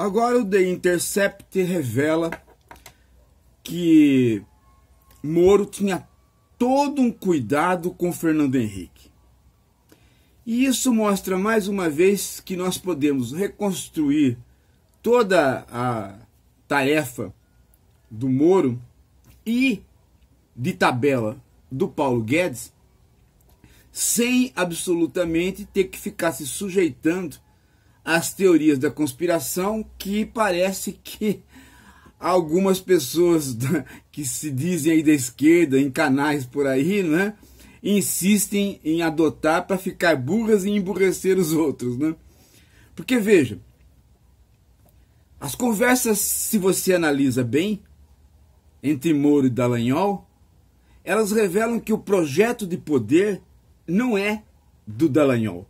Agora o The Intercept revela que Moro tinha todo um cuidado com Fernando Henrique. E isso mostra mais uma vez que nós podemos reconstruir toda a tarefa do Moro e de tabela do Paulo Guedes sem absolutamente ter que ficar se sujeitando as teorias da conspiração que parece que algumas pessoas que se dizem aí da esquerda, em canais por aí, né? Insistem em adotar para ficar burras e emburrecer os outros, né? Porque veja, as conversas, se você analisa bem, entre Moro e Dallagnol, elas revelam que o projeto de poder não é do Dallagnol.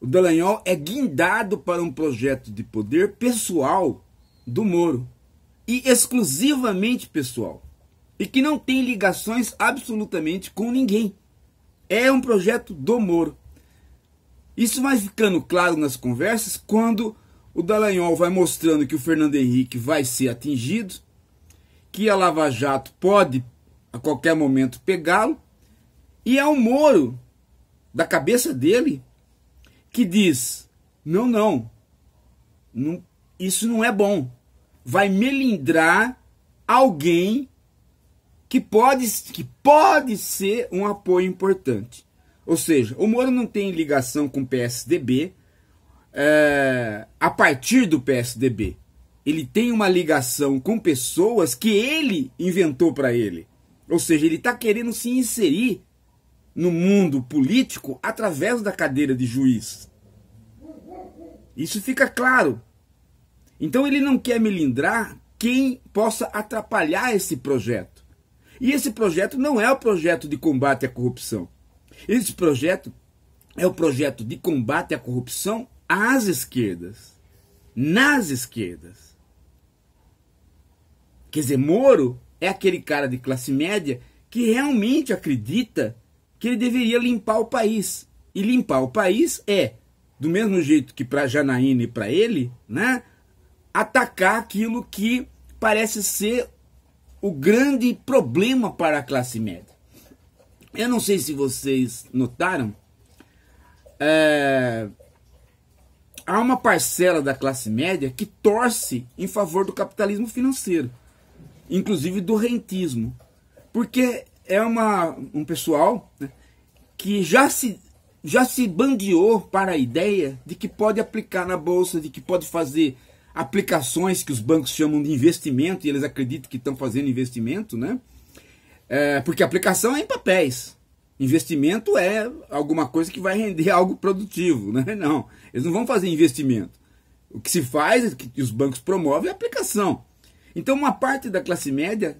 O Dallagnol é guindado para um projeto de poder pessoal do Moro e exclusivamente pessoal e que não tem ligações absolutamente com ninguém. É um projeto do Moro. Isso vai ficando claro nas conversas quando o Dallagnol vai mostrando que o Fernando Henrique vai ser atingido, que a Lava Jato pode a qualquer momento pegá-lo, e é o Moro, da cabeça dele, que diz: não, não, não isso não é bom. Vai melindrar alguém que pode, que pode ser um apoio importante. Ou seja, o Moro não tem ligação com o PSDB é, a partir do PSDB. Ele tem uma ligação com pessoas que ele inventou para ele. Ou seja, ele está querendo se inserir no mundo político através da cadeira de juiz. Isso fica claro. Então ele não quer melindrar quem possa atrapalhar esse projeto. E esse projeto não é o projeto de combate à corrupção. Esse projeto é o projeto de combate à corrupção às esquerdas, nas esquerdas. Quer dizer, Moro é aquele cara de classe média que realmente acredita que ele deveria limpar o país. E limpar o país é, do mesmo jeito que para Janaína e para ele, né, atacar aquilo que parece ser o grande problema para a classe média. Eu não sei se vocês notaram, é, há uma parcela da classe média que torce em favor do capitalismo financeiro, inclusive do rentismo, porque é uma, um pessoal né, que já se, já se bandeou para a ideia de que pode aplicar na bolsa, de que pode fazer aplicações que os bancos chamam de investimento e eles acreditam que estão fazendo investimento, né? É, porque aplicação é em papéis. Investimento é alguma coisa que vai render algo produtivo, né? Não, eles não vão fazer investimento. O que se faz, é que os bancos promovem, é aplicação. Então, uma parte da classe média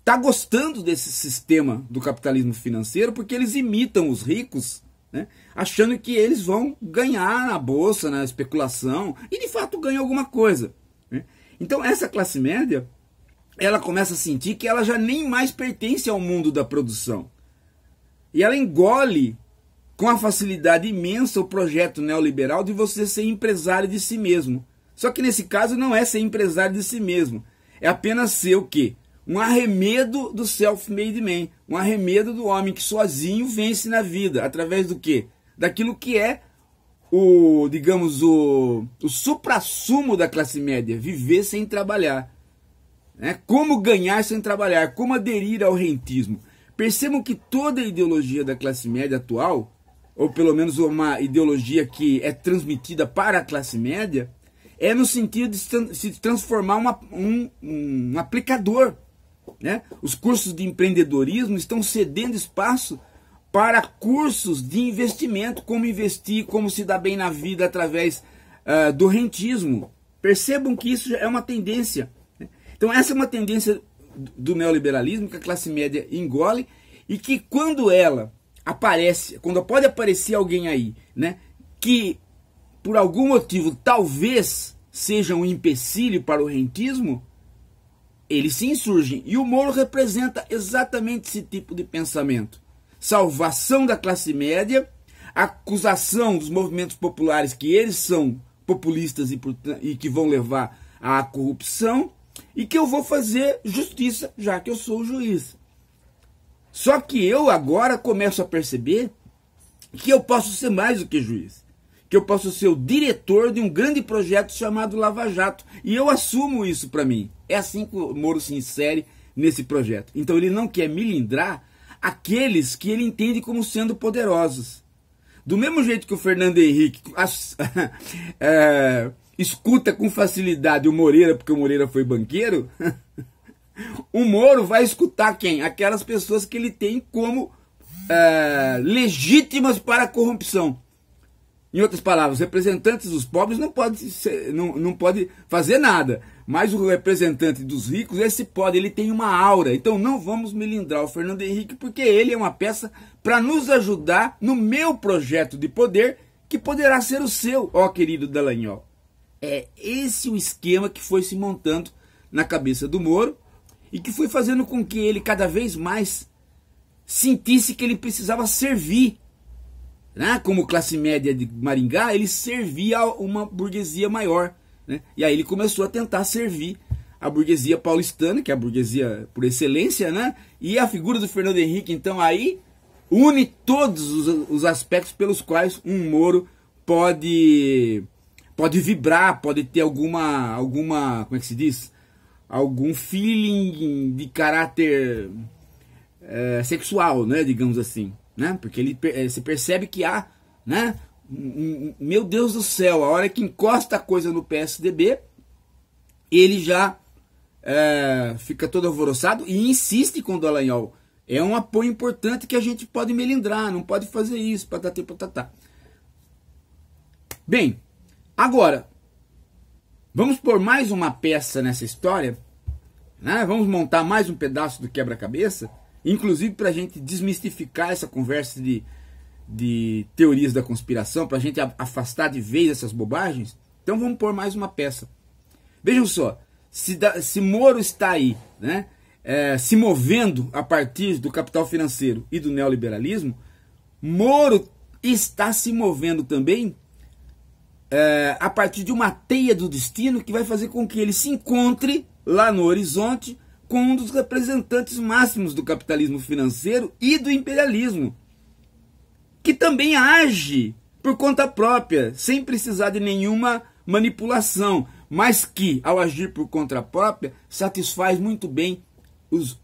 está gostando desse sistema do capitalismo financeiro porque eles imitam os ricos, né? achando que eles vão ganhar na bolsa, na especulação, e de fato ganham alguma coisa. Né? Então essa classe média, ela começa a sentir que ela já nem mais pertence ao mundo da produção. E ela engole com a facilidade imensa o projeto neoliberal de você ser empresário de si mesmo. Só que nesse caso não é ser empresário de si mesmo, é apenas ser o quê? um arremedo do self-made man, um arremedo do homem que sozinho vence na vida, através do quê? Daquilo que é o, digamos, o, o supra-sumo da classe média, viver sem trabalhar. Né? Como ganhar sem trabalhar, como aderir ao rentismo. Percebam que toda a ideologia da classe média atual, ou pelo menos uma ideologia que é transmitida para a classe média, é no sentido de se transformar uma, um, um aplicador né? Os cursos de empreendedorismo estão cedendo espaço para cursos de investimento, como investir, como se dar bem na vida através uh, do rentismo. Percebam que isso é uma tendência. Né? Então, essa é uma tendência do neoliberalismo que a classe média engole e que quando ela aparece, quando pode aparecer alguém aí, né, que por algum motivo talvez seja um empecilho para o rentismo, eles se insurgem. E o Moro representa exatamente esse tipo de pensamento: salvação da classe média, acusação dos movimentos populares que eles são populistas e, e que vão levar à corrupção, e que eu vou fazer justiça, já que eu sou juiz. Só que eu agora começo a perceber que eu posso ser mais do que juiz que eu posso ser o diretor de um grande projeto chamado Lava Jato. E eu assumo isso para mim. É assim que o Moro se insere nesse projeto. Então ele não quer milindrar aqueles que ele entende como sendo poderosos. Do mesmo jeito que o Fernando Henrique é, escuta com facilidade o Moreira, porque o Moreira foi banqueiro, o Moro vai escutar quem? Aquelas pessoas que ele tem como é, legítimas para a corrupção. Em outras palavras, os representantes dos pobres não pode, não, não pode fazer nada, mas o representante dos ricos, esse pode, ele tem uma aura. Então não vamos melindrar o Fernando Henrique, porque ele é uma peça para nos ajudar no meu projeto de poder, que poderá ser o seu, ó querido Dallagnol. É esse o esquema que foi se montando na cabeça do Moro e que foi fazendo com que ele cada vez mais sentisse que ele precisava servir né, como classe média de Maringá, ele servia uma burguesia maior. Né? E aí ele começou a tentar servir a burguesia paulistana, que é a burguesia por excelência, né? e a figura do Fernando Henrique, então aí une todos os, os aspectos pelos quais um Moro pode pode vibrar, pode ter alguma alguma, como é que se diz? algum feeling de caráter é, sexual, né, digamos assim né? Porque ele se eh, percebe que há, né? Meu Deus do céu, a hora que encosta a coisa no PSDB, ele já é, fica todo alvoroçado e insiste com o Dallagnol. É um apoio importante que a gente pode melindrar, não pode fazer isso, patati patatá. Bem, agora, vamos pôr mais uma peça nessa história, né? vamos montar mais um pedaço do quebra-cabeça Inclusive para a gente desmistificar essa conversa de, de teorias da conspiração, para a gente afastar de vez essas bobagens. Então vamos pôr mais uma peça. Vejam só, se, da, se Moro está aí, né, é, se movendo a partir do capital financeiro e do neoliberalismo, Moro está se movendo também é, a partir de uma teia do destino que vai fazer com que ele se encontre lá no horizonte com um dos representantes máximos do capitalismo financeiro e do imperialismo, que também age por conta própria, sem precisar de nenhuma manipulação, mas que, ao agir por conta própria, satisfaz muito bem os,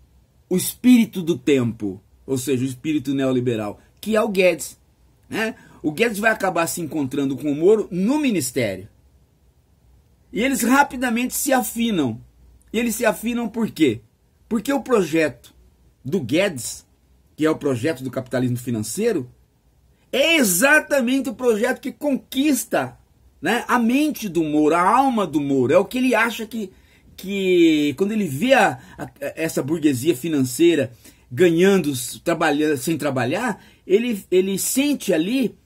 o espírito do tempo, ou seja, o espírito neoliberal, que é o Guedes. Né? O Guedes vai acabar se encontrando com o Moro no ministério. E eles rapidamente se afinam e eles se afinam por quê? Porque o projeto do Guedes, que é o projeto do capitalismo financeiro, é exatamente o projeto que conquista né, a mente do Moro, a alma do Moro. É o que ele acha que, que quando ele vê a, a, essa burguesia financeira ganhando, trabalhando, sem trabalhar, ele, ele sente ali,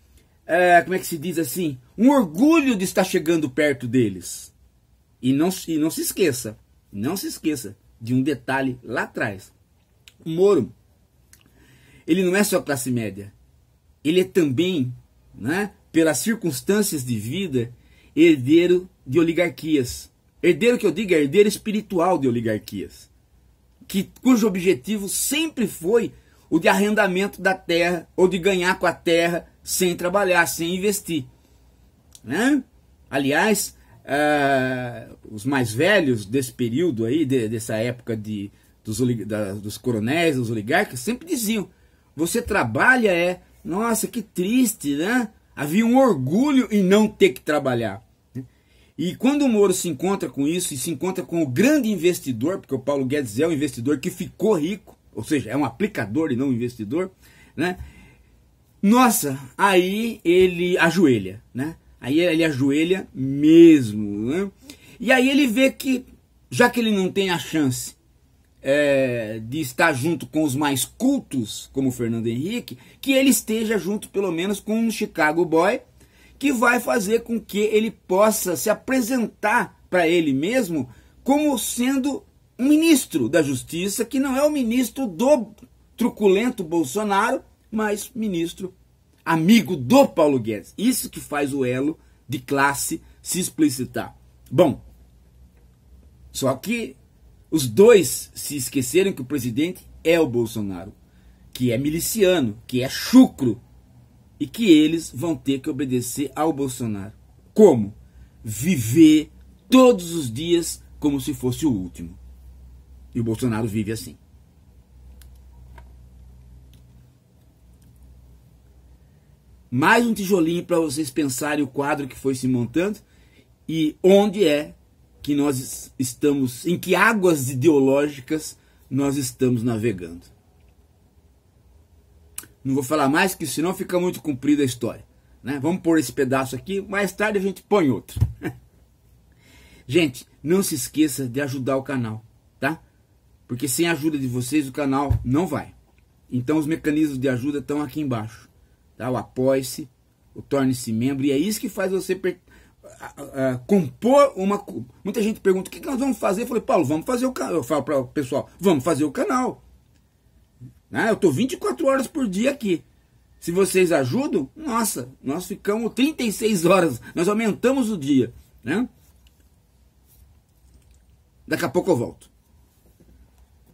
é, como é que se diz assim, um orgulho de estar chegando perto deles. E não, e não se esqueça, não se esqueça de um detalhe lá atrás. O Moro, ele não é só classe média. Ele é também, né, pelas circunstâncias de vida, herdeiro de oligarquias. Herdeiro que eu digo é herdeiro espiritual de oligarquias. Que, cujo objetivo sempre foi o de arrendamento da terra ou de ganhar com a terra sem trabalhar, sem investir. Né? Aliás, uh, os mais velhos desse período aí, de, dessa época de, dos, da, dos coronéis, dos oligarcas, sempre diziam: você trabalha é, nossa, que triste, né? Havia um orgulho em não ter que trabalhar. E quando o Moro se encontra com isso e se encontra com o grande investidor, porque o Paulo Guedes é o investidor que ficou rico, ou seja, é um aplicador e não um investidor, né? Nossa, aí ele ajoelha, né? Aí ele ajoelha mesmo. Né? E aí ele vê que, já que ele não tem a chance é, de estar junto com os mais cultos, como Fernando Henrique, que ele esteja junto pelo menos com um Chicago Boy, que vai fazer com que ele possa se apresentar para ele mesmo como sendo um ministro da Justiça, que não é o ministro do truculento Bolsonaro, mas ministro amigo do Paulo Guedes. Isso que faz o elo de classe se explicitar. Bom, só que os dois se esqueceram que o presidente é o Bolsonaro, que é miliciano, que é chucro, e que eles vão ter que obedecer ao Bolsonaro. Como? Viver todos os dias como se fosse o último. E o Bolsonaro vive assim. mais um tijolinho para vocês pensarem o quadro que foi se montando e onde é que nós estamos, em que águas ideológicas nós estamos navegando. Não vou falar mais, que senão fica muito comprida a história. Né? Vamos pôr esse pedaço aqui, mais tarde a gente põe outro. gente, não se esqueça de ajudar o canal, tá? Porque sem a ajuda de vocês o canal não vai. Então os mecanismos de ajuda estão aqui embaixo tá? o apoie-se, o torne-se membro, e é isso que faz você per, compor uma. Muita gente pergunta: o que, que nós vamos fazer? Eu falei, Paulo, vamos fazer o canal. Eu falo para o pessoal: vamos fazer o canal. Né? Eu estou 24 horas por dia aqui. Se vocês ajudam, nossa, nós ficamos 36 horas, nós aumentamos o dia. Né? Daqui a pouco eu volto.